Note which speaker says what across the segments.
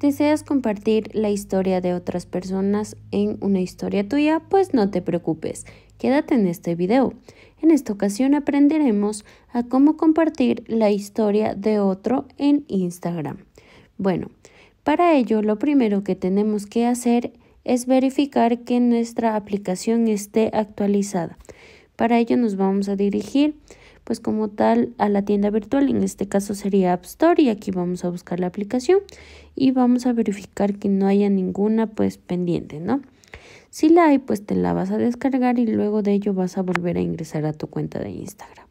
Speaker 1: ¿Deseas compartir la historia de otras personas en una historia tuya? Pues no te preocupes, quédate en este video. En esta ocasión aprenderemos a cómo compartir la historia de otro en Instagram. Bueno, para ello lo primero que tenemos que hacer es verificar que nuestra aplicación esté actualizada. Para ello nos vamos a dirigir pues como tal a la tienda virtual, en este caso sería App Store y aquí vamos a buscar la aplicación y vamos a verificar que no haya ninguna pues pendiente, ¿no? Si la hay, pues te la vas a descargar y luego de ello vas a volver a ingresar a tu cuenta de Instagram.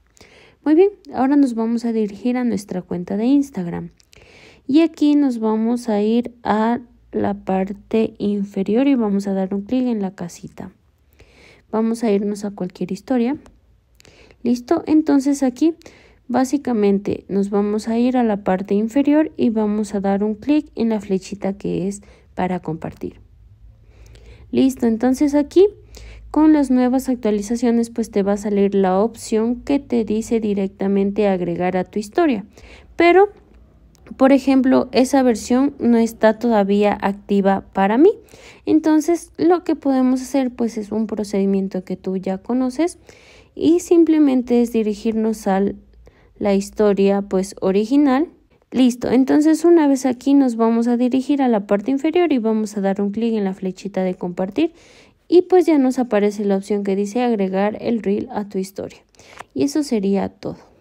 Speaker 1: Muy bien, ahora nos vamos a dirigir a nuestra cuenta de Instagram. Y aquí nos vamos a ir a la parte inferior y vamos a dar un clic en la casita. Vamos a irnos a cualquier historia. ¿Listo? Entonces aquí básicamente nos vamos a ir a la parte inferior y vamos a dar un clic en la flechita que es para compartir. Listo, entonces aquí con las nuevas actualizaciones pues te va a salir la opción que te dice directamente agregar a tu historia. Pero por ejemplo, esa versión no está todavía activa para mí. Entonces, lo que podemos hacer pues es un procedimiento que tú ya conoces y simplemente es dirigirnos a la historia pues original. Listo, entonces una vez aquí nos vamos a dirigir a la parte inferior y vamos a dar un clic en la flechita de compartir y pues ya nos aparece la opción que dice agregar el reel a tu historia. Y eso sería todo.